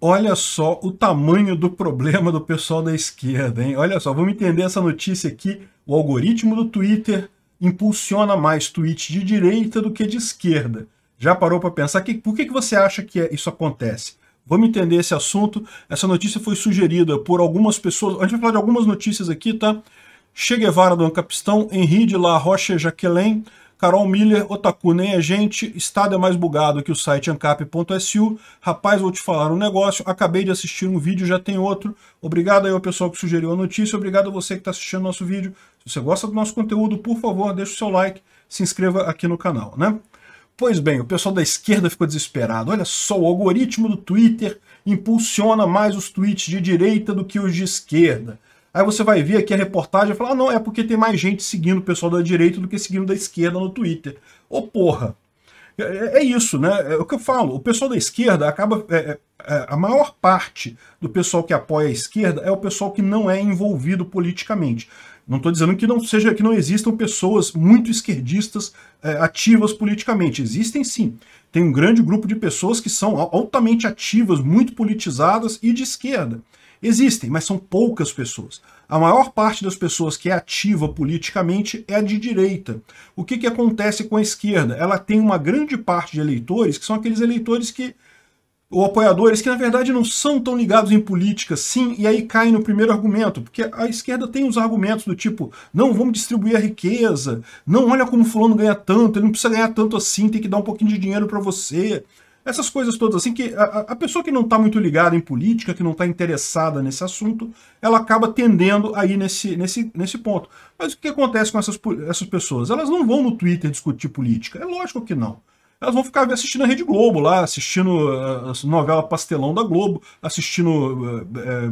Olha só o tamanho do problema do pessoal da esquerda, hein? Olha só, vamos entender essa notícia aqui. O algoritmo do Twitter impulsiona mais tweets de direita do que de esquerda. Já parou para pensar? Que, por que, que você acha que é, isso acontece? Vamos entender esse assunto. Essa notícia foi sugerida por algumas pessoas. A gente vai falar de algumas notícias aqui, tá? Che Guevara do Ancapistão, Henri de La Rocha Jaqueline, Carol Miller, Otaku nem a gente, Estado é mais bugado que o site ancap.su. Rapaz, vou te falar um negócio, acabei de assistir um vídeo, já tem outro. Obrigado aí ao pessoal que sugeriu a notícia, obrigado a você que está assistindo nosso vídeo. Se você gosta do nosso conteúdo, por favor, deixe o seu like, se inscreva aqui no canal, né? Pois bem, o pessoal da esquerda ficou desesperado. Olha só, o algoritmo do Twitter impulsiona mais os tweets de direita do que os de esquerda. Aí você vai ver aqui a reportagem e falar, ah, não, é porque tem mais gente seguindo o pessoal da direita do que seguindo da esquerda no Twitter. Ô, porra! É, é, é isso, né? É o que eu falo. O pessoal da esquerda acaba... É, é, é, a maior parte do pessoal que apoia a esquerda é o pessoal que não é envolvido politicamente. Não estou dizendo que não seja que não existam pessoas muito esquerdistas é, ativas politicamente. Existem sim. Tem um grande grupo de pessoas que são altamente ativas, muito politizadas e de esquerda. Existem, mas são poucas pessoas. A maior parte das pessoas que é ativa politicamente é a de direita. O que, que acontece com a esquerda? Ela tem uma grande parte de eleitores que são aqueles eleitores que ou apoiadores que na verdade não são tão ligados em política, sim, e aí cai no primeiro argumento, porque a esquerda tem os argumentos do tipo, não, vamos distribuir a riqueza, não, olha como fulano ganha tanto, ele não precisa ganhar tanto assim, tem que dar um pouquinho de dinheiro para você essas coisas todas assim que a, a pessoa que não está muito ligada em política, que não está interessada nesse assunto, ela acaba tendendo aí nesse, nesse, nesse ponto. Mas o que acontece com essas, essas pessoas? Elas não vão no Twitter discutir política. É lógico que não elas vão ficar assistindo a Rede Globo lá, assistindo eh, a novela Pastelão da Globo, assistindo. É,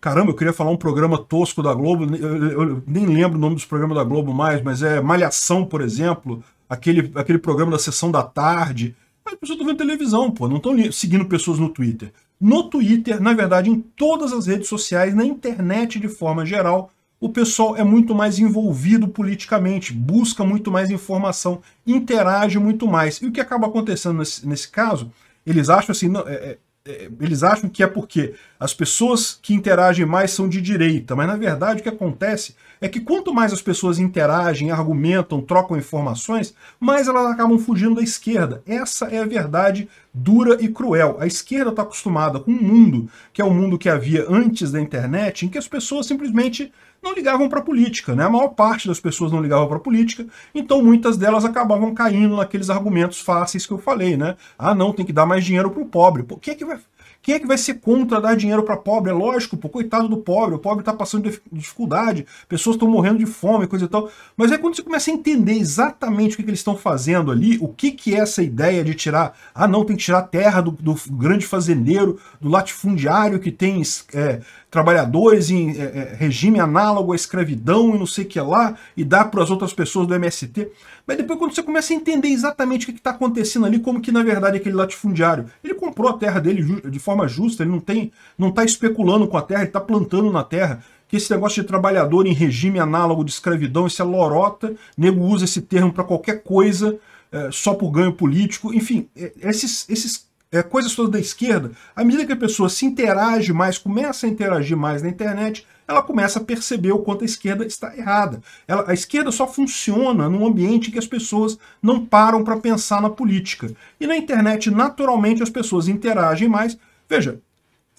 caramba, eu queria falar um programa tosco da Globo, eu, eu, nem lembro o nome dos programas da Globo mais, mas é Malhação, por exemplo, aquele, aquele programa da Sessão da Tarde. As pessoas estão vendo televisão, pô, não estão seguindo pessoas no Twitter. No Twitter, na verdade, em todas as redes sociais, na internet de forma geral, o pessoal é muito mais envolvido politicamente, busca muito mais informação, interage muito mais. E o que acaba acontecendo nesse, nesse caso, eles acham assim, não, é, é é, eles acham que é porque as pessoas que interagem mais são de direita, mas na verdade o que acontece é que quanto mais as pessoas interagem, argumentam, trocam informações, mais elas acabam fugindo da esquerda. Essa é a verdade dura e cruel. A esquerda está acostumada com um mundo que é o mundo que havia antes da internet, em que as pessoas simplesmente não ligavam para a política, né? A maior parte das pessoas não ligava para a política, então muitas delas acabavam caindo naqueles argumentos fáceis que eu falei, né? Ah, não, tem que dar mais dinheiro para o pobre. Por que, é que vai quem é que vai ser contra dar dinheiro para pobre? É lógico, pô, coitado do pobre, o pobre está passando dificuldade, pessoas estão morrendo de fome, coisa e tal. Mas é quando você começa a entender exatamente o que, que eles estão fazendo ali, o que, que é essa ideia de tirar, ah não, tem que tirar terra do, do grande fazendeiro, do latifundiário que tem é, trabalhadores em é, é regime análogo à escravidão e não sei o que lá, e dar para as outras pessoas do MST. Mas depois quando você começa a entender exatamente o que está acontecendo ali, como que na verdade aquele latifundiário, ele comprou a terra dele de forma forma justa, ele não tem, não está especulando com a terra, ele está plantando na terra. Que esse negócio de trabalhador em regime análogo de escravidão, isso é lorota, nego usa esse termo para qualquer coisa, é, só por ganho político, enfim, é, esses, esses é, coisas todas da esquerda, à medida que a pessoa se interage mais, começa a interagir mais na internet, ela começa a perceber o quanto a esquerda está errada. Ela, a esquerda só funciona num ambiente em que as pessoas não param para pensar na política. E na internet, naturalmente, as pessoas interagem mais Veja,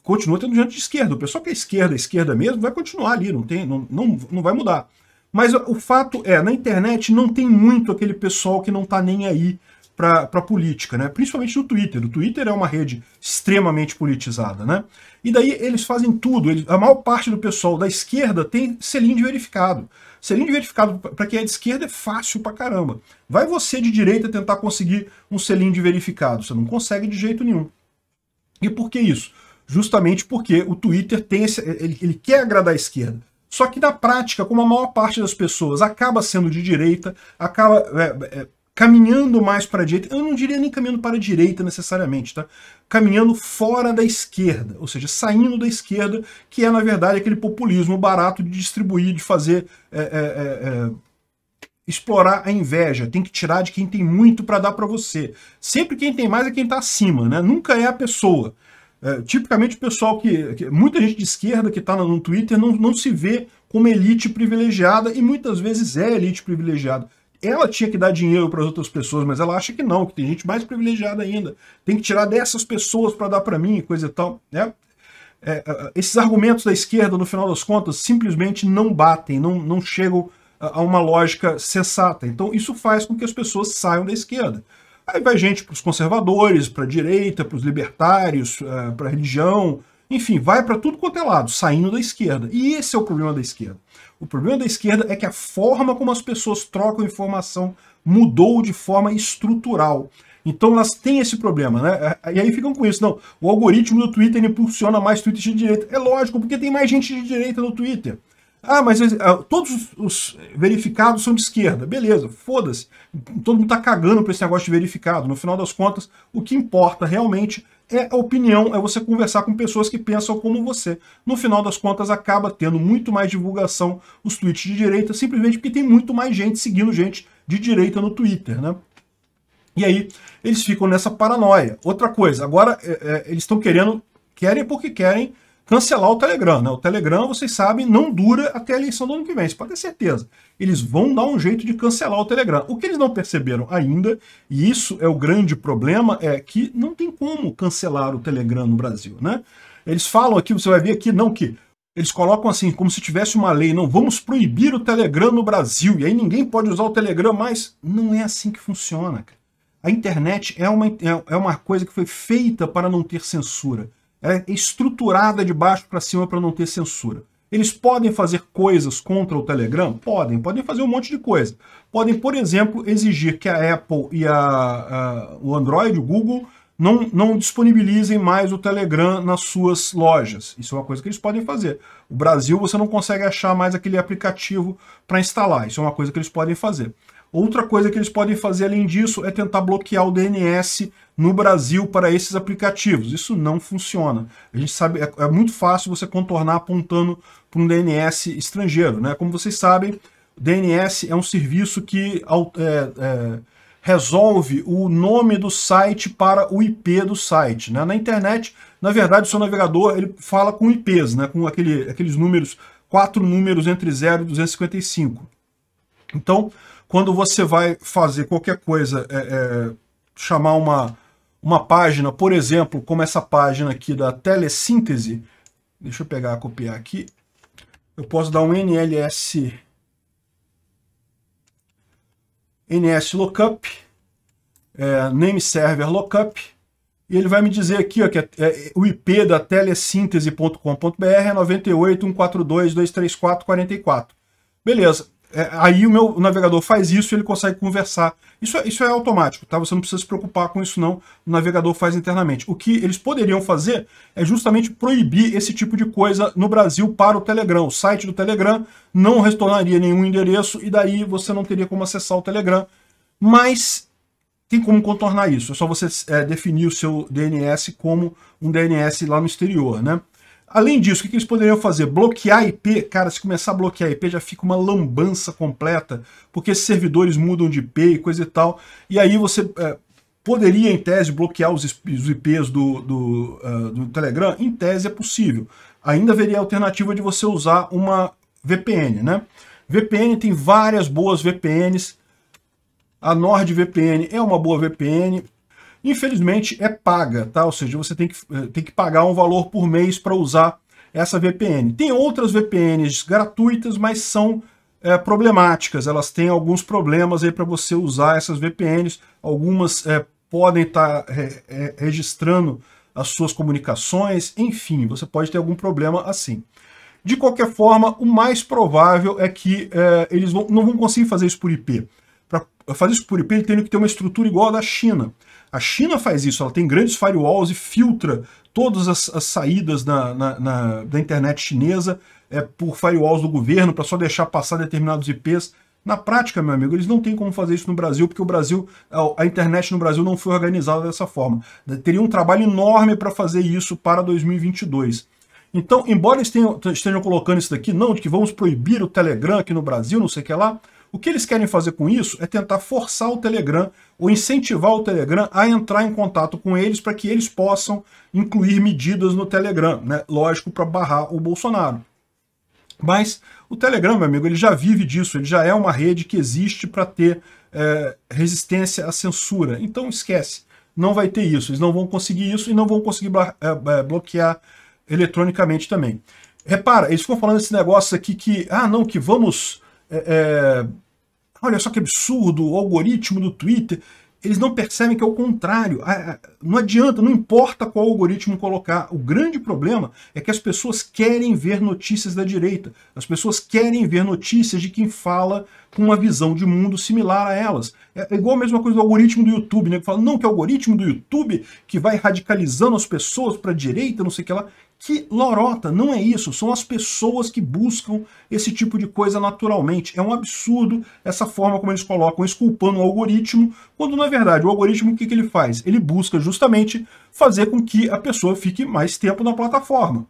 continua tendo gente de esquerda. O pessoal que é esquerda, esquerda mesmo, vai continuar ali, não, tem, não, não, não vai mudar. Mas o fato é, na internet não tem muito aquele pessoal que não está nem aí para a política, né? principalmente no Twitter. O Twitter é uma rede extremamente politizada. Né? E daí eles fazem tudo. Eles, a maior parte do pessoal da esquerda tem selinho de verificado. Selinho de verificado para quem é de esquerda é fácil para caramba. Vai você de direita tentar conseguir um selinho de verificado. Você não consegue de jeito nenhum. E por que isso? Justamente porque o Twitter tem esse, ele, ele quer agradar a esquerda. Só que na prática, como a maior parte das pessoas acaba sendo de direita, acaba é, é, caminhando mais para a direita, eu não diria nem caminhando para a direita necessariamente, tá? Caminhando fora da esquerda, ou seja, saindo da esquerda, que é na verdade aquele populismo barato de distribuir, de fazer é, é, é, é explorar a inveja, tem que tirar de quem tem muito para dar para você. Sempre quem tem mais é quem está acima, né? Nunca é a pessoa. É, tipicamente o pessoal que, que, Muita gente de esquerda que está no, Twitter não, não se vê como elite privilegiada e muitas vezes é elite privilegiada. Ela tinha que dar dinheiro para as outras pessoas, mas ela acha que não, que tem gente mais privilegiada ainda. Tem que tirar dessas pessoas para dar para mim, coisa e tal. Né? É, é, é, esses argumentos da esquerda, no final das contas, simplesmente não batem, não, não chegam a uma lógica sensata. Então, isso faz com que as pessoas saiam da esquerda. Aí vai gente para os conservadores, para a direita, para os libertários, eh, para a religião, enfim, vai para tudo quanto é lado, saindo da esquerda. E esse é o problema da esquerda. O problema da esquerda é que a forma como as pessoas trocam informação mudou de forma estrutural. Então elas têm esse problema, né? Eh, eh, e aí ficam com isso. Não, o algoritmo do Twitter impulsiona mais tweets de direita. É lógico, porque tem mais gente de direita no Twitter. Ah, mas ah, todos os verificados são de esquerda. Beleza, foda-se. Todo mundo tá cagando para esse negócio de verificado. No final das contas, o que importa realmente é a opinião, é você conversar com pessoas que pensam como você. No final das contas, acaba tendo muito mais divulgação os tweets de direita, simplesmente porque tem muito mais gente seguindo gente de direita no Twitter, né? E aí, eles ficam nessa paranoia. Outra coisa, agora é, é, eles estão querendo, querem porque querem cancelar o Telegram. Né? O Telegram, vocês sabem, não dura até a eleição do ano que vem, pode ter certeza. Eles vão dar um jeito de cancelar o Telegram. O que eles não perceberam ainda, e isso é o grande problema, é que não tem como cancelar o Telegram no Brasil. Né? Eles falam aqui, você vai ver aqui, não que eles colocam assim, como se tivesse uma lei, não, vamos proibir o Telegram no Brasil, e aí ninguém pode usar o Telegram mais. Não é assim que funciona. A internet é uma, é, é uma coisa que foi feita para não ter censura é estruturada de baixo para cima para não ter censura. Eles podem fazer coisas contra o Telegram? Podem, podem fazer um monte de coisa. Podem, por exemplo, exigir que a Apple e a, a, o Android, o Google, não, não disponibilizem mais o Telegram nas suas lojas. Isso é uma coisa que eles podem fazer. O Brasil, você não consegue achar mais aquele aplicativo para instalar. Isso é uma coisa que eles podem fazer. Outra coisa que eles podem fazer além disso é tentar bloquear o DNS no Brasil para esses aplicativos. Isso não funciona. A gente sabe, é, é muito fácil você contornar apontando para um DNS estrangeiro. Né? Como vocês sabem, DNS é um serviço que é, é, resolve o nome do site para o IP do site. Né? Na internet, na verdade, o seu navegador ele fala com IPs, né? com aquele, aqueles números, quatro números entre 0 e 255. Então, quando você vai fazer qualquer coisa, é, é, chamar uma, uma página, por exemplo, como essa página aqui da telesíntese, deixa eu pegar, copiar aqui, eu posso dar um NLS, NS lookup, é, name server lookup, e ele vai me dizer aqui ó, que é, é, o IP da telesíntese.com.br é 98.142.234.44. Beleza. É, aí o meu navegador faz isso e ele consegue conversar. Isso, é, isso é automático, tá? Você não precisa se preocupar com isso não, o navegador faz internamente. O que eles poderiam fazer é justamente proibir esse tipo de coisa no Brasil para o Telegram. O site do Telegram não retornaria nenhum endereço e daí você não teria como acessar o Telegram. Mas tem como contornar isso, é só você é, definir o seu DNS como um DNS lá no exterior, né? Além disso, o que eles poderiam fazer? Bloquear IP? Cara, se começar a bloquear IP já fica uma lambança completa, porque servidores mudam de IP e coisa e tal. E aí você é, poderia, em tese, bloquear os IPs do, do, uh, do Telegram? Em tese é possível. Ainda haveria a alternativa de você usar uma VPN, né? VPN tem várias boas VPNs. A NordVPN é uma boa VPN. Infelizmente, é paga, tá? Ou seja, você tem que, eh, tem que pagar um valor por mês para usar essa VPN. Tem outras VPNs gratuitas, mas são é, problemáticas. Elas têm alguns problemas aí para você usar essas VPNs. Algumas é, podem estar tá, é, registrando as suas comunicações. Enfim, você pode ter algum problema assim. De qualquer forma, o mais provável é que eles vão, não vão conseguir fazer isso por IP. Para fazer isso por IP, ele tem que ter uma estrutura igual à da China. A China faz isso, ela tem grandes firewalls e filtra todas as, as saídas na, na, na, da internet chinesa é, por firewalls do governo para só deixar passar determinados IPs. Na prática, meu amigo, eles não têm como fazer isso no Brasil, porque o Brasil, a internet no Brasil não foi organizada dessa forma. Teria um trabalho enorme para fazer isso para 2022. Então, embora eles tenham, estejam colocando isso daqui, não, de que vamos proibir o Telegram aqui no Brasil, não sei o que lá, o que eles querem fazer com isso é tentar forçar o Telegram ou incentivar o Telegram a entrar em contato com eles para que eles possam incluir medidas no Telegram, né? lógico, para barrar o Bolsonaro. Mas o Telegram, meu amigo, ele já vive disso, ele já é uma rede que existe para ter é, resistência à censura. Então esquece, não vai ter isso, eles não vão conseguir isso e não vão conseguir é, é, bloquear eletronicamente também. Repara, eles ficam falando esse negócio aqui que, ah não, que vamos é, é, olha só que absurdo, o algoritmo do Twitter. Eles não percebem que é o contrário. Não adianta, não importa qual algoritmo colocar. O grande problema é que as pessoas querem ver notícias da direita. As pessoas querem ver notícias de quem fala com uma visão de mundo similar a elas. É, é igual a mesma coisa do algoritmo do YouTube, né? Que fala, não, que é o algoritmo do YouTube que vai radicalizando as pessoas para a direita, não sei o que lá que lorota, não é isso, são as pessoas que buscam esse tipo de coisa naturalmente. É um absurdo essa forma como eles colocam, esculpando o algoritmo, quando na verdade o algoritmo o que, que ele faz? Ele busca justamente fazer com que a pessoa fique mais tempo na plataforma.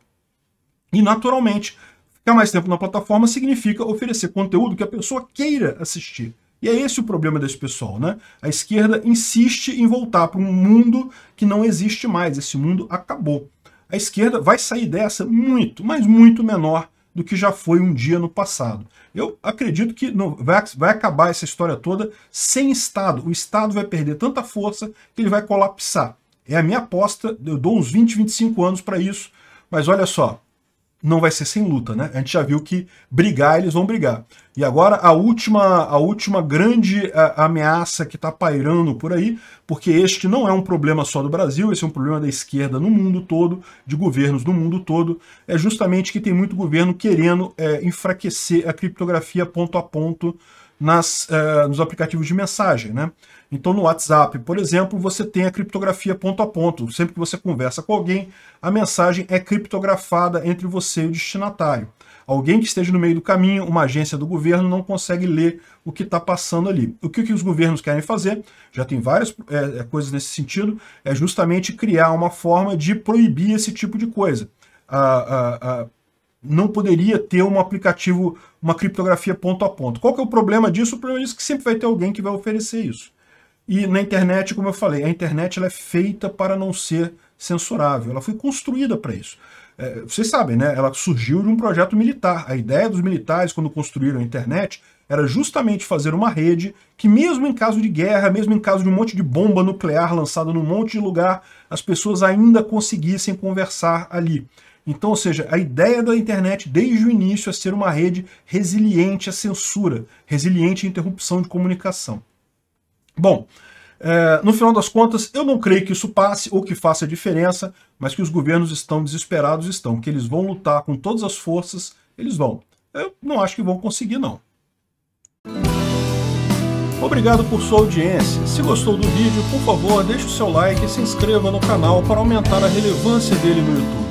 E naturalmente, ficar mais tempo na plataforma significa oferecer conteúdo que a pessoa queira assistir. E é esse o problema desse pessoal, né? A esquerda insiste em voltar para um mundo que não existe mais, esse mundo acabou a esquerda vai sair dessa muito, mas muito menor do que já foi um dia no passado. Eu acredito que no, vai, vai acabar essa história toda sem Estado. O Estado vai perder tanta força que ele vai colapsar. É a minha aposta, eu dou uns 20, 25 anos para isso, mas olha só, não vai ser sem luta, né? A gente já viu que brigar eles vão brigar. E agora a última, a última grande a, é, ameaça que está pairando por aí, porque este não é um problema só do Brasil, esse é um problema da esquerda no mundo todo, de governos no mundo todo, é justamente que tem muito governo querendo é, enfraquecer a criptografia ponto a ponto nas, eh, nos aplicativos de mensagem. Né? Então, no WhatsApp, por exemplo, você tem a criptografia ponto a ponto. Sempre que você conversa com alguém, a mensagem é criptografada entre você e o destinatário. Alguém que esteja no meio do caminho, uma agência do governo, não consegue ler o que está passando ali. O que, que, os governos querem fazer, já tem várias é, coisas nesse sentido, é justamente criar uma forma de proibir esse tipo de coisa. Ah, ah, ah, não poderia ter um aplicativo, uma criptografia ponto a ponto. Qual que é o problema disso? O problema disso é que sempre vai ter alguém que vai oferecer isso. E na internet, como eu falei, a internet ela é feita para não ser censurável. Ela foi construída para isso. É, vocês sabem, né? Ela surgiu de um projeto militar. A ideia dos militares, quando construíram a internet, era justamente fazer uma rede que, mesmo em caso de guerra, mesmo em caso de um monte de bomba nuclear lançada num monte de lugar, as pessoas ainda conseguissem conversar ali. Então, ou seja, a ideia da internet desde o início é ser uma rede resiliente à censura, resiliente à interrupção de comunicação. Bom, é, no final das contas, eu não creio que isso passe ou que faça diferença, mas que os governos estão desesperados, estão, que eles vão lutar com todas as forças, eles vão. Eu não acho que vão conseguir, não. Obrigado por sua audiência. Se gostou do vídeo, por favor, deixe o seu like e se inscreva no canal para aumentar a relevância dele no YouTube.